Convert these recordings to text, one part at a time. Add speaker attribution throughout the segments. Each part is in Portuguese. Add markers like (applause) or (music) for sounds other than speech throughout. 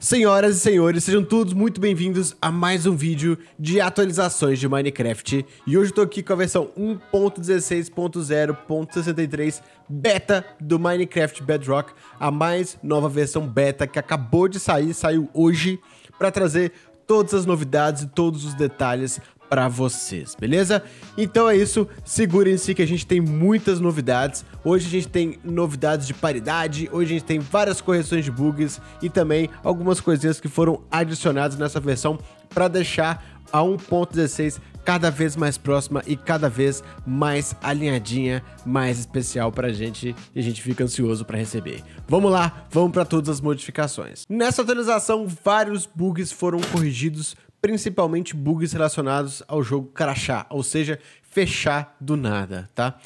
Speaker 1: Senhoras e senhores, sejam todos muito bem-vindos a mais um vídeo de atualizações de Minecraft. E hoje eu tô aqui com a versão 1.16.0.63 beta do Minecraft Bedrock, a mais nova versão beta que acabou de sair, saiu hoje, para trazer todas as novidades e todos os detalhes para vocês, beleza? Então é isso, segurem-se que a gente tem muitas novidades. Hoje a gente tem novidades de paridade, hoje a gente tem várias correções de bugs e também algumas coisinhas que foram adicionadas nessa versão para deixar a 1.16 cada vez mais próxima e cada vez mais alinhadinha, mais especial pra gente e a gente fica ansioso para receber. Vamos lá, vamos para todas as modificações. Nessa atualização, vários bugs foram corrigidos, principalmente bugs relacionados ao jogo crashar, ou seja, fechar do nada, tá?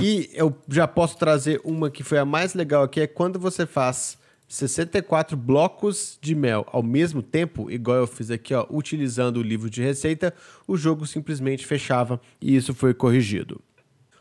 Speaker 1: E eu já posso trazer uma que foi a mais legal aqui, é quando você faz 64 blocos de mel ao mesmo tempo, igual eu fiz aqui, ó, utilizando o livro de receita, o jogo simplesmente fechava e isso foi corrigido.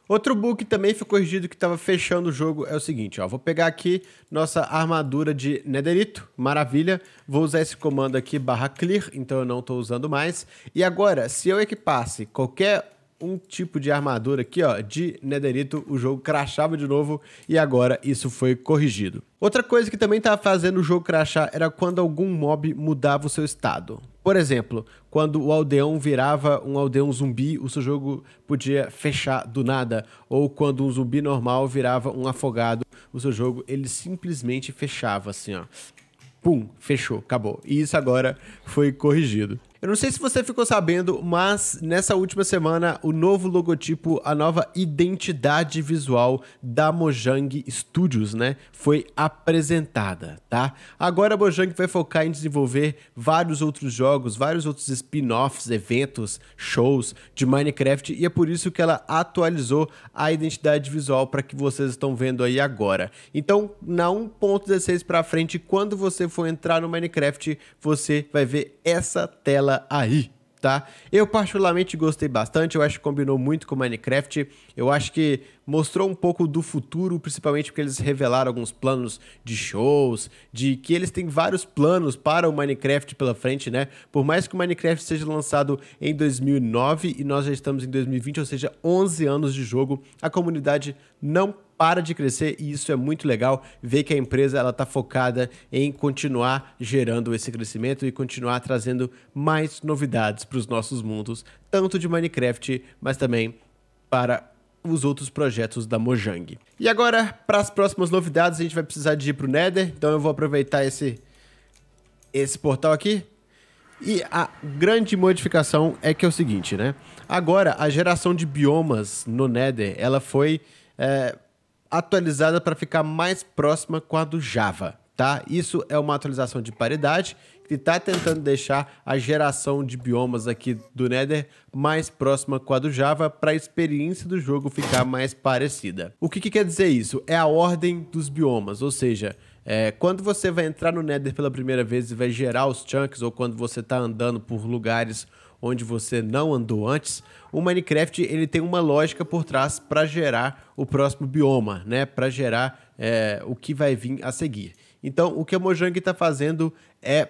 Speaker 1: Outro bug que também foi corrigido que estava fechando o jogo é o seguinte, ó. Vou pegar aqui nossa armadura de Nederito, maravilha. Vou usar esse comando aqui, barra clear, então eu não estou usando mais. E agora, se eu equipasse qualquer um tipo de armadura aqui, ó, de Nederito, o jogo crachava de novo e agora isso foi corrigido. Outra coisa que também estava fazendo o jogo crachar era quando algum mob mudava o seu estado. Por exemplo, quando o aldeão virava um aldeão zumbi, o seu jogo podia fechar do nada. Ou quando um zumbi normal virava um afogado, o seu jogo ele simplesmente fechava assim, ó. Pum, fechou, acabou. E isso agora foi corrigido. Eu não sei se você ficou sabendo, mas nessa última semana, o novo logotipo, a nova identidade visual da Mojang Studios, né, foi apresentada, tá? Agora a Mojang vai focar em desenvolver vários outros jogos, vários outros spin-offs, eventos, shows de Minecraft, e é por isso que ela atualizou a identidade visual para que vocês estão vendo aí agora. Então, na 1.16 para frente, quando você for entrar no Minecraft, você vai ver essa tela aí, tá? Eu particularmente gostei bastante, eu acho que combinou muito com Minecraft. Eu acho que mostrou um pouco do futuro, principalmente porque eles revelaram alguns planos de shows, de que eles têm vários planos para o Minecraft pela frente, né? Por mais que o Minecraft seja lançado em 2009 e nós já estamos em 2020, ou seja, 11 anos de jogo, a comunidade não para de crescer e isso é muito legal ver que a empresa ela está focada em continuar gerando esse crescimento e continuar trazendo mais novidades para os nossos mundos, tanto de Minecraft, mas também para os outros projetos da Mojang. E agora, para as próximas novidades, a gente vai precisar de ir para o Nether, então eu vou aproveitar esse, esse portal aqui e a grande modificação é que é o seguinte, né? Agora, a geração de biomas no Nether, ela foi é, atualizada para ficar mais próxima com a do Java, tá? Isso é uma atualização de paridade que está tentando deixar a geração de biomas aqui do Nether mais próxima com a do Java para a experiência do jogo ficar mais parecida. O que, que quer dizer isso? É a ordem dos biomas, ou seja, é, quando você vai entrar no Nether pela primeira vez e vai gerar os chunks, ou quando você está andando por lugares onde você não andou antes, o Minecraft ele tem uma lógica por trás para gerar o próximo bioma, né? Para gerar é, o que vai vir a seguir. Então, o que a Mojang está fazendo é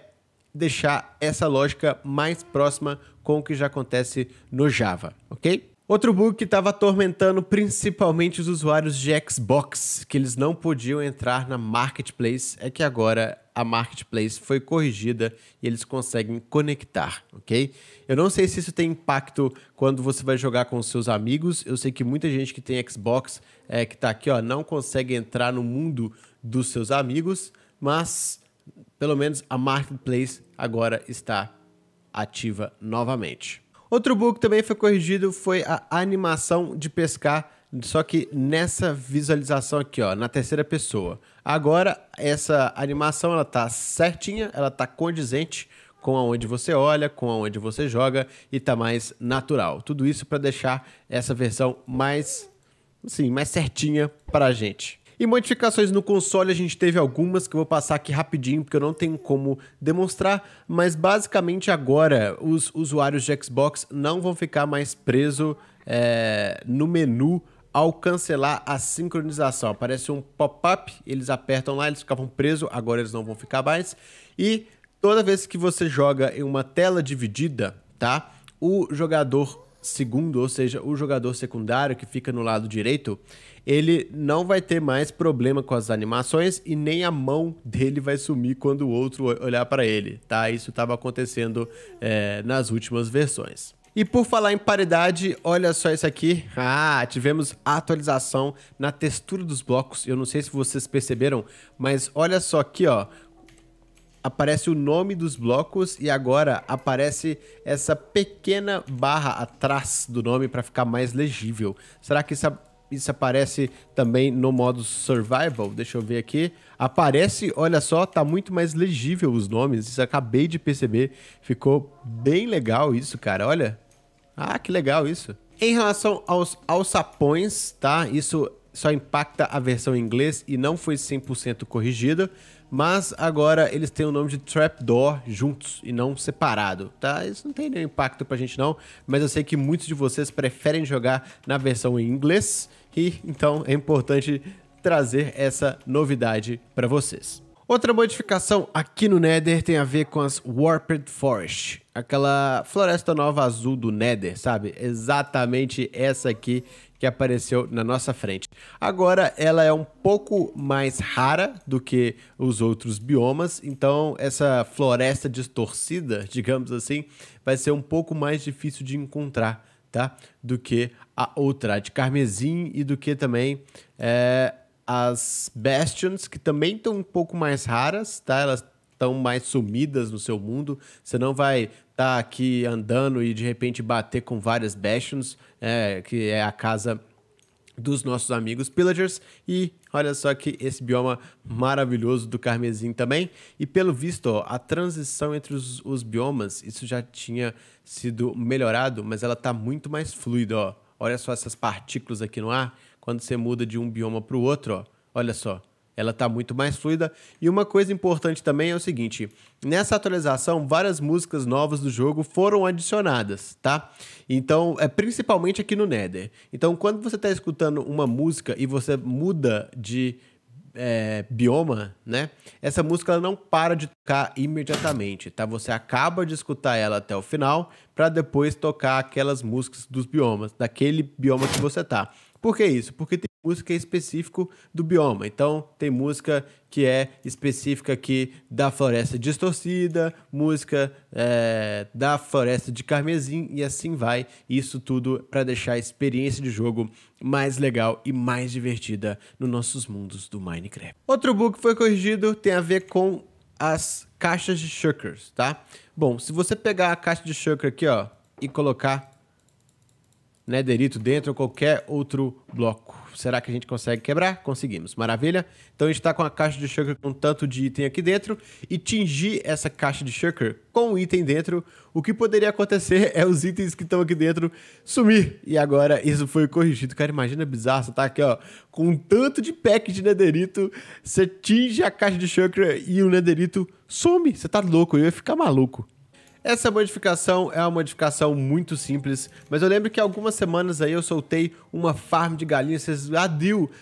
Speaker 1: deixar essa lógica mais próxima com o que já acontece no Java, ok? Outro bug que estava atormentando principalmente os usuários de Xbox, que eles não podiam entrar na marketplace, é que agora a marketplace foi corrigida e eles conseguem conectar, ok? Eu não sei se isso tem impacto quando você vai jogar com seus amigos. Eu sei que muita gente que tem Xbox, é, que está aqui, ó, não consegue entrar no mundo dos seus amigos, mas pelo menos a marketplace agora está ativa novamente. Outro bug que também foi corrigido foi a animação de pescar só que nessa visualização aqui, ó, na terceira pessoa. Agora, essa animação ela tá certinha, ela tá condizente com aonde você olha, com aonde você joga e tá mais natural. Tudo isso para deixar essa versão mais, assim, mais certinha pra gente. E modificações no console a gente teve algumas que eu vou passar aqui rapidinho porque eu não tenho como demonstrar, mas basicamente agora os usuários de Xbox não vão ficar mais presos é, eh, no menu ao cancelar a sincronização. Aparece um pop-up, eles apertam lá, eles ficavam presos, agora eles não vão ficar mais. E toda vez que você joga em uma tela dividida, tá? O jogador segundo, ou seja, o jogador secundário que fica no lado direito, ele não vai ter mais problema com as animações e nem a mão dele vai sumir quando o outro olhar para ele, tá? Isso estava acontecendo é, nas últimas versões. E por falar em paridade, olha só isso aqui. Ah, tivemos atualização na textura dos blocos. Eu não sei se vocês perceberam, mas olha só aqui, ó. Aparece o nome dos blocos e agora aparece essa pequena barra atrás do nome para ficar mais legível. Será que isso, isso aparece também no modo survival? Deixa eu ver aqui. Aparece, olha só, tá muito mais legível os nomes. Isso acabei de perceber. Ficou bem legal isso, cara. Olha. Ah, que legal isso. Em relação aos alçapões, tá? Isso só impacta a versão em inglês e não foi 100% corrigida, mas agora eles têm o nome de Trapdoor juntos e não separado, tá? Isso não tem nenhum impacto pra gente não, mas eu sei que muitos de vocês preferem jogar na versão em inglês e então é importante trazer essa novidade para vocês. Outra modificação aqui no Nether tem a ver com as Warped Forest, aquela floresta nova azul do Nether, sabe? Exatamente essa aqui que apareceu na nossa frente. Agora ela é um pouco mais rara do que os outros biomas, então essa floresta distorcida, (laughs) digamos assim, vai ser um pouco mais difícil de encontrar, tá? Do que a outra, a de carmesim e do que também é, as Bastions, que também estão um pouco mais raras, tá? Elas estão mais sumidas no seu mundo. Você não vai estar tá aqui andando e de repente bater com várias Bastions, é, que é a casa dos nossos amigos Pillagers. E olha só que esse bioma maravilhoso do Carmesim também. E pelo visto, ó, a transição entre os, os, biomas, isso já tinha sido melhorado, mas ela está muito mais fluida, ó. Olha só essas partículas aqui no ar quando você muda de um bioma para o outro, ó, olha só, ela está muito mais fluida. E uma coisa importante também é o seguinte: nessa atualização, várias músicas novas do jogo foram adicionadas, tá? Então, é principalmente aqui no Nether. Então, quando você está escutando uma música e você muda de é, bioma, né? Essa música ela não para de tocar imediatamente, tá? Você acaba de escutar ela até o final para depois tocar aquelas músicas dos biomas, daquele bioma que você tá. Por que isso? Porque tem música específico do bioma. Então, tem música que é específica aqui da floresta distorcida, música é, da floresta de carmesim e assim vai. Isso tudo para deixar a experiência de jogo mais legal e mais divertida nos nossos mundos do Minecraft. Outro bug que foi corrigido tem a ver com as caixas de shulkers, tá? Bom, se você pegar a caixa de shulker aqui, ó, e colocar Nederito né, dentro ou qualquer outro bloco. Será que a gente consegue quebrar? Conseguimos. Maravilha? Então a gente está com a caixa de shulker com tanto de item aqui dentro e tingir essa caixa de shulker com um item dentro, o que poderia acontecer (laughs) é os itens que estão aqui dentro sumir. E agora isso foi corrigido. Cara, imagina bizarro, você tá aqui, ó, com tanto de pack de Nederito, você tinge a caixa de shulker e o Nederito some. Você tá louco, eu ia ficar maluco. Essa modificação é uma modificação muito simples, mas eu lembro que algumas semanas aí eu soltei uma farm de galinha, vocês, ah,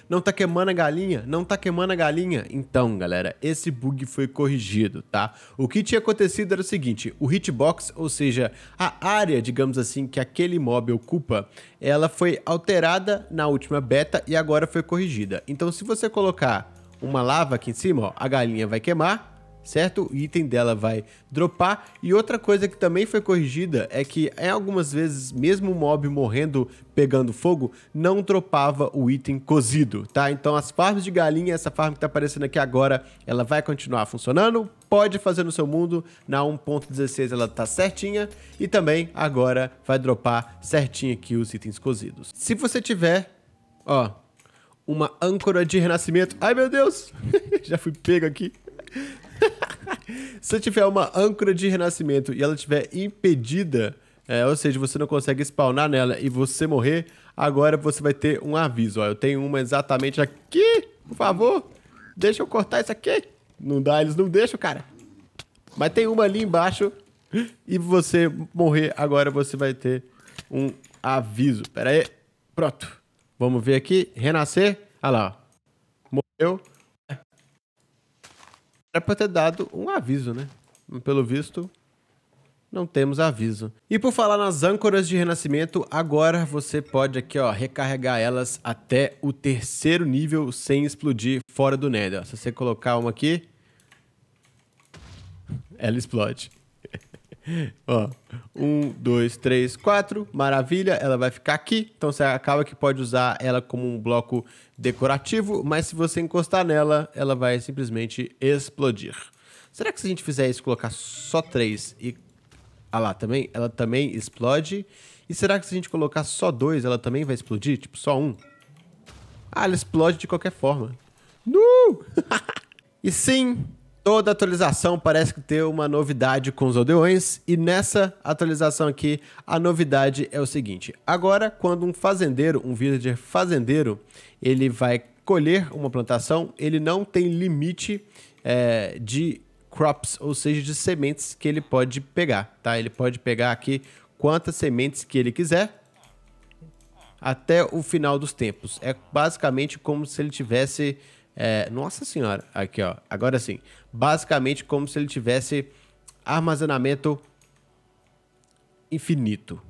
Speaker 1: não tá queimando a galinha, não tá queimando a galinha. Então, galera, esse bug foi corrigido, tá? O que tinha acontecido era o seguinte, o hitbox, ou seja, a área, digamos assim, que aquele mob ocupa, ela foi alterada na última beta e agora foi corrigida. Então, se você colocar uma lava aqui em cima, ó, a galinha vai queimar, certo? O item dela vai dropar. E outra coisa que também foi corrigida é que em algumas vezes, mesmo o mob morrendo pegando fogo, não dropava o item cozido, tá? Então as farms de galinha, essa farm que tá aparecendo aqui agora, ela vai continuar funcionando, pode fazer no seu mundo, na 1.16 ela tá certinha e também agora vai dropar certinho aqui os itens cozidos. Se você tiver, ó, uma âncora de renascimento, ai meu Deus, (laughs) já fui pego aqui. (laughs) Se tiver uma âncora de renascimento e ela estiver impedida, é, ou seja, você não consegue spawnar nela e você morrer, agora você vai ter um aviso. Ó, eu tenho uma exatamente aqui, por favor, deixa eu cortar isso aqui. Não dá, eles não deixam, cara. Mas tem uma ali embaixo e você morrer agora, você vai ter um aviso. Pera aí, pronto. Vamos ver aqui, renascer. Olha lá, morreu. Era pra ter dado um aviso, né? Pelo visto, não temos aviso. E por falar nas âncoras de renascimento, agora você pode aqui, ó, recarregar elas até o terceiro nível sem explodir fora do Nether. Se você colocar uma aqui, ela explode. (laughs) (laughs) Ó, um, dois, três, quatro. Maravilha, ela vai ficar aqui. Então você acaba que pode usar ela como um bloco decorativo, mas se você encostar nela, ela vai simplesmente explodir. Será que se a gente fizer isso, colocar só três e. Ah lá, também, ela também explode. E será que se a gente colocar só dois, ela também vai explodir? Tipo, só um? Ah, ela explode de qualquer forma. Nu! (laughs) e sim, Toda atualização parece que tem uma novidade com os aldeões, e nessa atualização aqui, a novidade é o seguinte: agora, quando um fazendeiro, um villager fazendeiro, ele vai colher uma plantação, ele não tem limite é, de crops, ou seja, de sementes que ele pode pegar, tá? Ele pode pegar aqui quantas sementes que ele quiser até o final dos tempos. É basicamente como se ele tivesse é, nossa senhora, aqui ó, agora sim. Basicamente como se ele tivesse armazenamento infinito.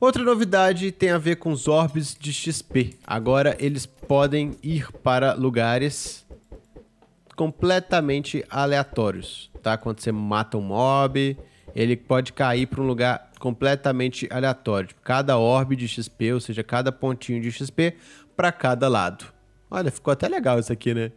Speaker 1: Outra novidade tem a ver com os orbes de XP. Agora eles podem ir para lugares completamente aleatórios, tá? Quando você mata um mob, ele pode cair para um lugar completamente aleatório. Tipo, cada orbe de XP, ou seja, cada pontinho de XP para cada lado. Olha, ficou até legal isso aqui, né?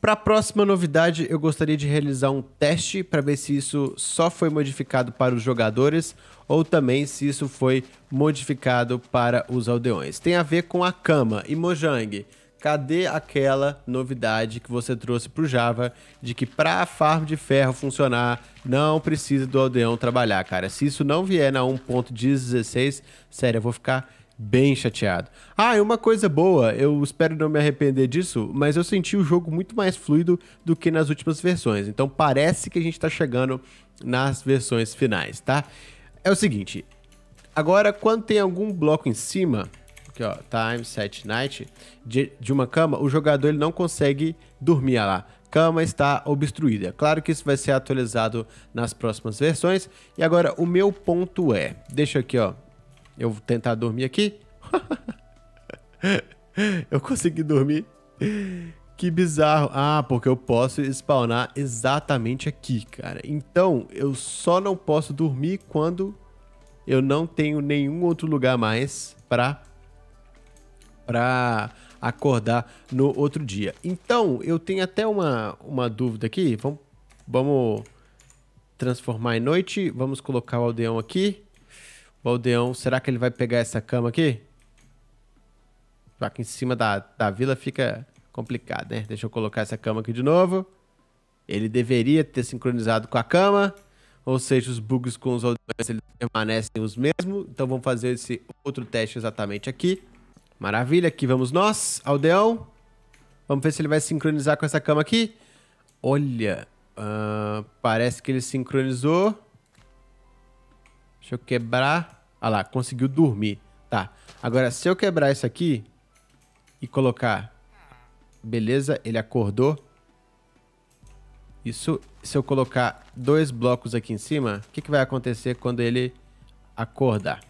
Speaker 1: Para a próxima novidade, eu gostaria de realizar um teste para ver se isso só foi modificado para os jogadores ou também se isso foi modificado para os aldeões. Tem a ver com a cama. E Mojang, cadê aquela novidade que você trouxe para o Java de que para a farm de ferro funcionar não precisa do aldeão trabalhar, cara? Se isso não vier na 1.16, sério, eu vou ficar bem chateado. Ah, e é uma coisa boa, eu espero não me arrepender disso, mas eu senti o jogo muito mais fluido do que nas últimas versões. Então parece que a gente está chegando nas versões finais, tá? É o seguinte, agora quando tem algum bloco em cima, aqui ó, time set night de, de uma cama, o jogador ele não consegue dormir lá cama está obstruída. Claro que isso vai ser atualizado nas próximas versões. E agora o meu ponto é, deixa aqui ó, eu tentar dormir aqui. (laughs) eu consegui dormir. Que bizarro. Ah, porque eu posso spawnar exatamente aqui, cara. Então, eu só não posso dormir quando eu não tenho nenhum outro lugar mais pra, pra acordar no outro dia. Então, eu tenho até uma, uma dúvida aqui. Vamos, vamos transformar em noite. Vamos colocar o aldeão aqui. Baldeão, será que ele vai pegar essa cama aqui? Já que em cima da, da vila fica complicado, né? Deixa eu colocar essa cama aqui de novo. Ele deveria ter sincronizado com a cama. Ou seja, os bugs com os aldeões eles permanecem os mesmos. Então vamos fazer esse outro teste exatamente aqui. Maravilha, aqui vamos nós, aldeão. Vamos ver se ele vai sincronizar com essa cama aqui. Olha, uh, parece que ele sincronizou. Deixa eu quebrar. Ah lá, conseguiu dormir. Tá. Agora, se eu quebrar isso aqui e colocar... Beleza, ele acordou. Isso, se eu colocar dois blocos aqui em cima, o que, que vai acontecer quando ele acordar?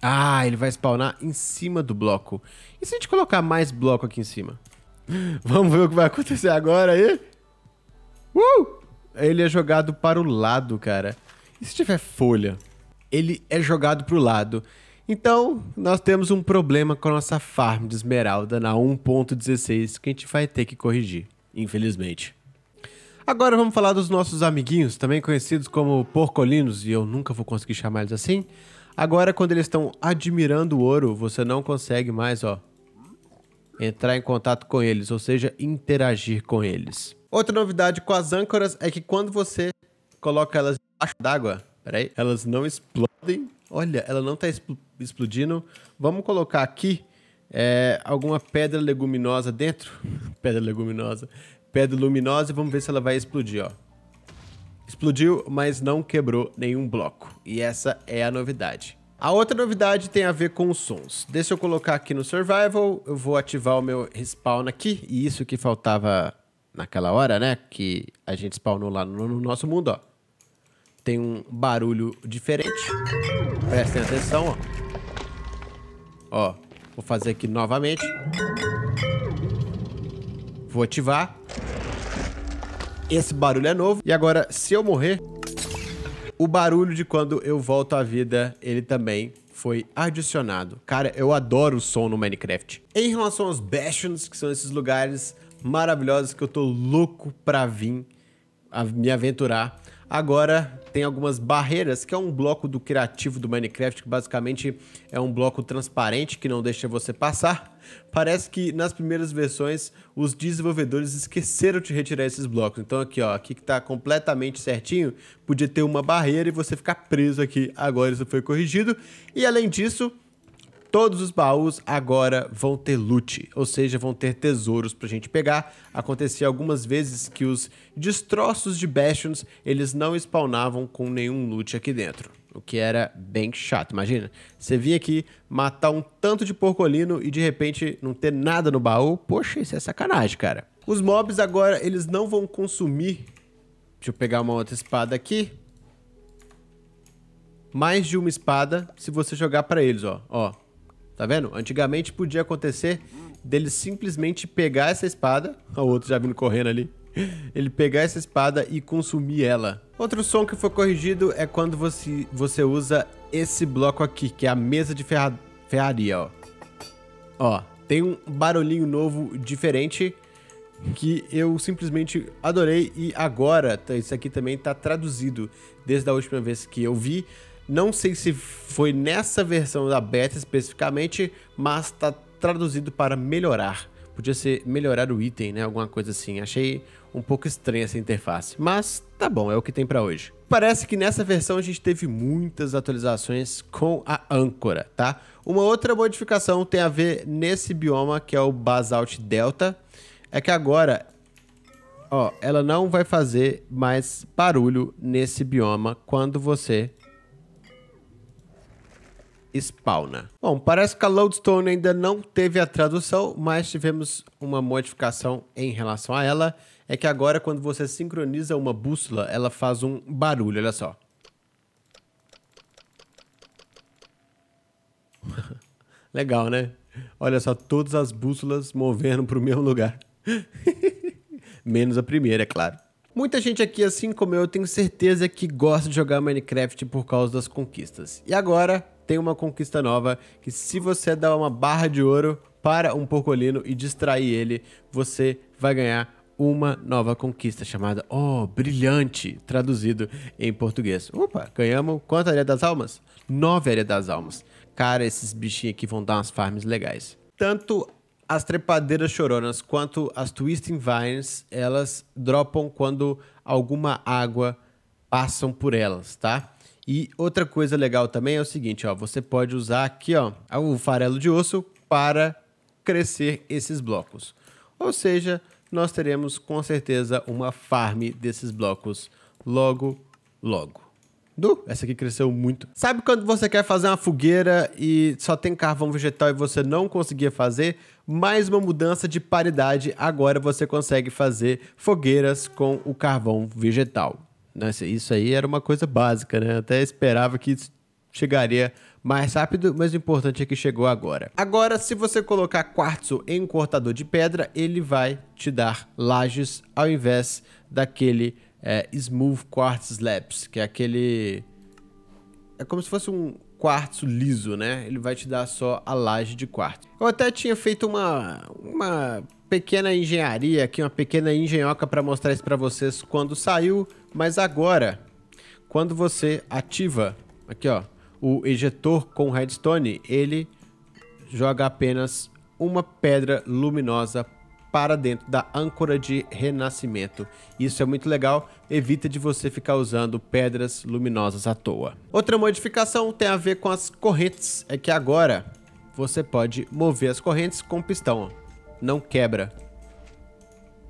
Speaker 1: Ah, ele vai spawnar em cima do bloco. E se a gente colocar mais bloco aqui em cima? (laughs) Vamos ver o que vai acontecer agora aí? Uh! Ele é jogado para o lado, cara. E se tiver folha? Ele é jogado para o lado. Então, nós temos um problema com a nossa farm de esmeralda na 1.16 que a gente vai ter que corrigir, infelizmente. Agora vamos falar dos nossos amiguinhos, também conhecidos como porcolinos, e eu nunca vou conseguir chamar eles assim. Agora, quando eles estão admirando o ouro, você não consegue mais, ó, entrar em contato com eles, ou seja, interagir com eles. Outra novidade com as âncoras é que quando você coloca elas Acho d'água. Peraí. Elas não explodem. Olha, ela não tá explodindo. Vamos colocar aqui é, alguma pedra leguminosa dentro. (laughs) pedra leguminosa. Pedra luminosa e vamos ver se ela vai explodir, ó. Explodiu, mas não quebrou nenhum bloco. E essa é a novidade. A outra novidade tem a ver com os sons. Deixa eu colocar aqui no Survival, eu vou ativar o meu respawn aqui, e isso que faltava naquela hora, né, que a gente spawnou lá no, no nosso mundo, ó tem um barulho diferente. Prestem atenção, ó. Ó, vou fazer aqui novamente. Vou ativar. Esse barulho é novo. E agora, se eu morrer, o barulho de quando eu volto à vida, ele também foi adicionado. Cara, eu adoro o som no Minecraft. Em relação aos Bastions, que são esses lugares maravilhosos que eu tô louco pra vir a me aventurar, Agora tem algumas barreiras, que é um bloco do criativo do Minecraft, que basicamente é um bloco transparente que não deixa você passar. Parece que nas primeiras versões os desenvolvedores esqueceram de retirar esses blocos. Então aqui, ó, aqui que tá completamente certinho, podia ter uma barreira e você ficar preso aqui. Agora isso foi corrigido. E além disso, Todos os baús agora vão ter loot, ou seja, vão ter tesouros pra gente pegar. Acontecia algumas vezes que os destroços de Bastions, eles não spawnavam com nenhum loot aqui dentro. O que era bem chato, imagina. Você vinha aqui matar um tanto de porcolino e de repente não ter nada no baú. Poxa, isso é sacanagem, cara. Os mobs agora, eles não vão consumir... Deixa eu pegar uma outra espada aqui mais de uma espada se você jogar para eles, ó. Ó, Tá vendo? Antigamente podia acontecer dele simplesmente pegar essa espada. (laughs) O outro já vindo correndo ali. Ele pegar essa espada e consumir ela. Outro som que foi corrigido é quando você, você usa esse bloco aqui, que é a mesa de ferra, ferraria, ó. Ó, tem um barulhinho novo diferente que eu simplesmente adorei e agora tá, isso aqui também está traduzido desde a última vez que eu vi. Não sei se foi nessa versão da beta especificamente, mas tá traduzido para melhorar. Podia ser melhorar o item, né? Alguma coisa assim. Achei um pouco estranha essa interface, mas tá bom, é o que tem para hoje. Parece que nessa versão a gente teve muitas atualizações com a âncora, tá? Uma outra modificação tem a ver nesse bioma que é o Basalt Delta, é que agora ó, ela não vai fazer mais barulho nesse bioma quando você Spawner. Bom, parece que a Lodestone ainda não teve a tradução, mas tivemos uma modificação em relação a ela. É que agora, quando você sincroniza uma bússola, ela faz um barulho, olha só. (laughs) Legal, né? Olha só, todas as bússolas movendo para o mesmo lugar. (laughs) Menos a primeira, é claro. Muita gente aqui, assim como eu, tenho certeza que gosta de jogar Minecraft por causa das conquistas. E agora, tem uma conquista nova que se você dar uma barra de ouro para um porcolino e distrair ele, você vai ganhar uma nova conquista chamada Oh, brilhante, traduzido em português. Opa, ganhamos quanto área das almas? Nove área das almas. Cara, esses bichinhos aqui vão dar umas farms legais. Tanto as trepadeiras choronas quanto as twisting vines, elas dropam quando alguma água passam por elas, tá? E outra coisa legal também é o seguinte, ó, você pode usar aqui, ó, o farelo de osso para crescer esses blocos. Ou seja, nós teremos com certeza uma farm desses blocos logo, logo. Du, essa aqui cresceu muito. Sabe quando você quer fazer uma fogueira e só tem carvão vegetal e você não conseguia fazer? Mais uma mudança de paridade, agora você consegue fazer fogueiras com o carvão vegetal. Nossa, isso aí era uma coisa básica, né? Até esperava que chegaria mais rápido, mas o importante é que chegou agora. Agora, se você colocar quartzo em um cortador de pedra, ele vai te dar lajes ao invés daquele é, smooth quartz slabs, que é aquele... É como se fosse um quartzo liso, né? Ele vai te dar só a laje de quartzo. Eu até tinha feito uma, uma pequena engenharia aqui, uma pequena engenhoca para mostrar isso para vocês quando saiu, mas agora, quando você ativa aqui, ó, o ejetor com redstone, ele joga apenas uma pedra luminosa para dentro da âncora de renascimento. Isso é muito legal, evita de você ficar usando pedras luminosas à toa. Outra modificação tem a ver com as correntes, é que agora você pode mover as correntes com pistão, não quebra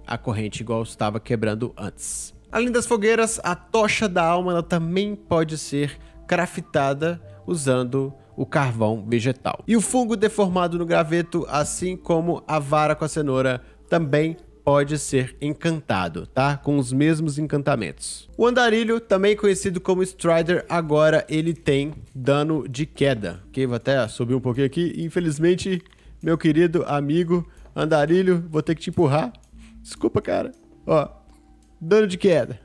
Speaker 1: a corrente igual estava quebrando antes. Além das fogueiras, a tocha da alma ela também pode ser craftada usando o carvão vegetal. E o fungo deformado no graveto, assim como a vara com a cenoura, também pode ser encantado, tá? Com os mesmos encantamentos. O andarilho, também conhecido como Strider, agora ele tem dano de queda. Ok, vou até subir um pouquinho aqui. Infelizmente, meu querido amigo andarilho, vou ter que te empurrar. Desculpa, cara. Ó, dano de queda.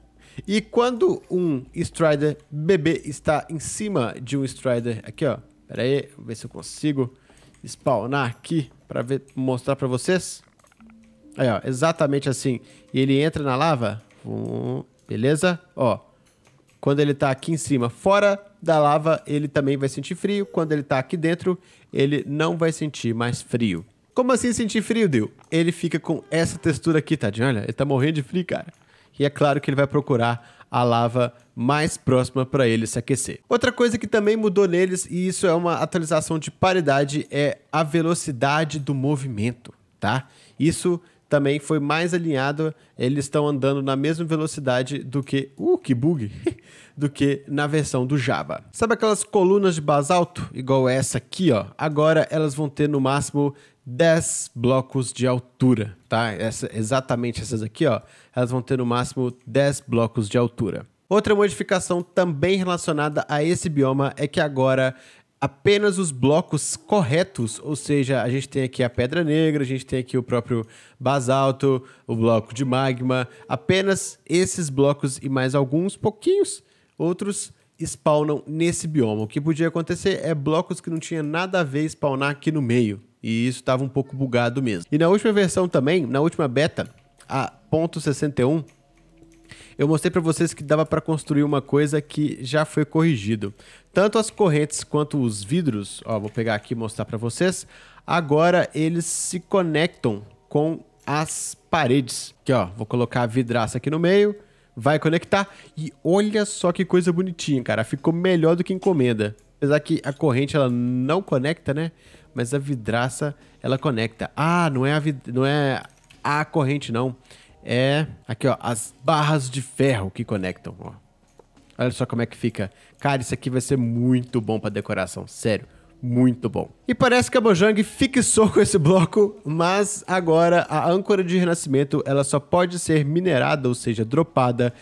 Speaker 1: E quando um Strider bebê está em cima de um Strider... Aqui, ó. Pera aí, vou ver se eu consigo spawnar aqui para mostrar para vocês. Aí, ó, exatamente assim. E ele entra na lava. Hum, beleza? Ó, quando ele tá aqui em cima, fora da lava, ele também vai sentir frio. Quando ele tá aqui dentro, ele não vai sentir mais frio. Como assim sentir frio, Dil? Ele fica com essa textura aqui, tadinho. Olha, ele tá morrendo de frio, cara. E é claro que ele vai procurar a lava mais próxima para ele se aquecer. Outra coisa que também mudou neles, e isso é uma atualização de paridade, é a velocidade do movimento, tá? Isso também foi mais alinhado, eles estão andando na mesma velocidade do que. Uh, que bug! (laughs) do que na versão do Java. Sabe aquelas colunas de basalto, igual essa aqui, ó? Agora elas vão ter no máximo 10 blocos de altura, tá? Essa, exatamente essas aqui, ó, elas vão ter no máximo 10 blocos de altura. Outra modificação também relacionada a esse bioma é que agora apenas os blocos corretos, ou seja, a gente tem aqui a pedra negra, a gente tem aqui o próprio basalto, o bloco de magma, apenas esses blocos e mais alguns pouquinhos outros spawnam nesse bioma. O que podia acontecer é blocos que não tinha nada a ver spawnar aqui no meio. E isso estava um pouco bugado mesmo. E na última versão também, na última beta, a .61, eu mostrei para vocês que dava para construir uma coisa que já foi corrigido. Tanto as correntes quanto os vidros, ó, vou pegar aqui e mostrar para vocês. Agora eles se conectam com as paredes. Aqui, ó, vou colocar a vidraça aqui no meio, vai conectar e olha só que coisa bonitinha, cara. Ficou melhor do que encomenda. Apesar que a corrente ela não conecta, né? Mas a vidraça ela conecta. Ah, não é a, vid... não é a corrente, não. É aqui, ó, as barras de ferro que conectam, ó. Olha só como é que fica. Cara, isso aqui vai ser muito bom para decoração, sério muito bom. E parece que a Bojang fixou com esse bloco, mas agora a âncora de renascimento ela só pode ser minerada, ou seja, dropada,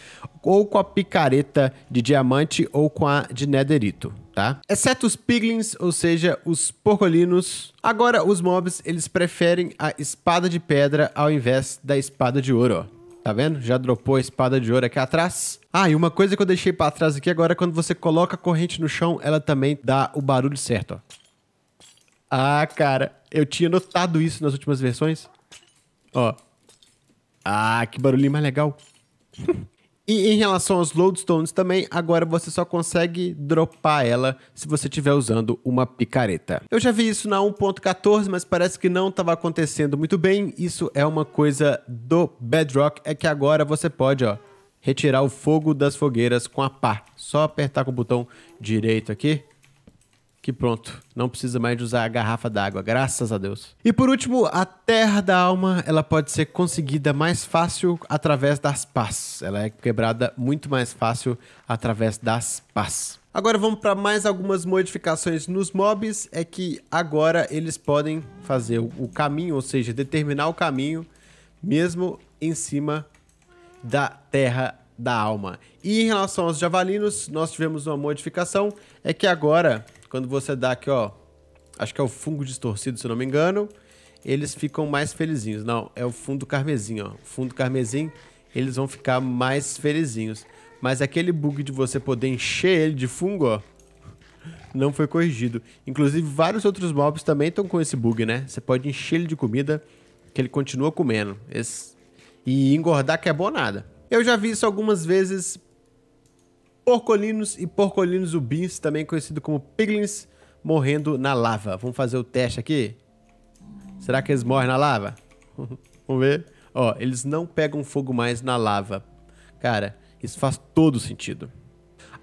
Speaker 1: ou com a picareta de diamante ou com a de nederito tá? Exceto os piglins, ou seja, os porcolinos. Agora, os mobs, eles preferem a espada de pedra ao invés da espada de ouro, ó. Tá vendo? Já dropou a espada de ouro aqui atrás. Ah, e uma coisa que eu deixei pra trás aqui agora, quando você coloca a corrente no chão, ela também dá o barulho certo, ó. Ah, cara, eu tinha notado isso nas últimas versões. Ó. Ah, que barulhinho mais legal. (laughs) E em relação aos Lodestones também, agora você só consegue dropar ela se você estiver usando uma picareta. Eu já vi isso na 1.14, mas parece que não estava acontecendo muito bem. Isso é uma coisa do Bedrock, é que agora você pode, ó, retirar o fogo das fogueiras com a pá. Só apertar com o botão direito aqui que pronto, não precisa mais de usar a garrafa d'água, graças a Deus. E por último, a terra da alma, ela pode ser conseguida mais fácil através das pás. Ela é quebrada muito mais fácil através das pás. Agora vamos para mais algumas modificações nos mobs, é que agora eles podem fazer o caminho, ou seja, determinar o caminho mesmo em cima da terra da alma. E em relação aos javalinos, nós tivemos uma modificação, é que agora quando você dá aqui, ó, acho que é o fungo distorcido, se eu não me engano, eles ficam mais felizinhos. Não, é o fundo carmesim, ó. fundo carmesim, eles vão ficar mais felizinhos. Mas aquele bug de você poder encher ele de fungo, ó, não foi corrigido. Inclusive, vários outros mobs também estão com esse bug, né? Você pode encher ele de comida que ele continua comendo. Esse... E engordar que é bom nada. Eu já vi isso algumas vezes porcolinos e porcolinos ubins, também conhecido como piglins, morrendo na lava. Vamos fazer o teste aqui? Será que eles morrem na lava? (laughs) Vamos ver. Ó, eles não pegam fogo mais na lava. Cara, isso faz todo sentido.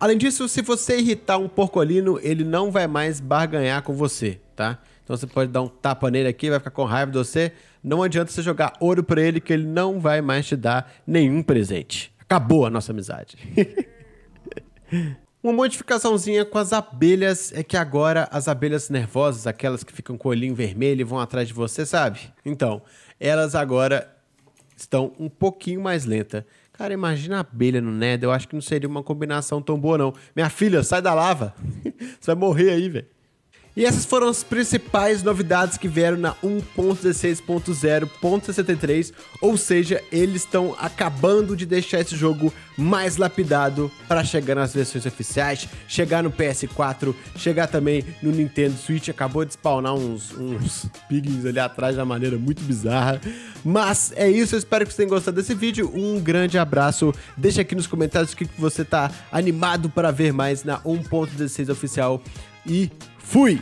Speaker 1: Além disso, se você irritar um porcolino, ele não vai mais barganhar com você, tá? Então você pode dar um tapa nele aqui, vai ficar com raiva de você. Não adianta você jogar ouro pra ele, que ele não vai mais te dar nenhum presente. Acabou a nossa amizade. (laughs) Uma modificaçãozinha com as abelhas é que agora as abelhas nervosas, aquelas que ficam com o olhinho vermelho e vão atrás de você, sabe? Então, elas agora estão um pouquinho mais lentas. Cara, imagina a abelha no Nether. Eu acho que não seria uma combinação tão boa, não. Minha filha, sai da lava. (laughs) você vai morrer aí, velho. E essas foram as principais novidades que vieram na 1.16.0.63, ou seja, eles estão acabando de deixar esse jogo mais lapidado para chegar nas versões oficiais, chegar no PS4, chegar também no Nintendo Switch. Acabou de spawnar uns, uns piglins ali atrás de uma maneira muito bizarra. Mas é isso, eu espero que vocês tenham gostado desse vídeo. Um grande abraço. Deixa aqui nos comentários o que você tá animado para ver mais na 1.16 oficial e Fui!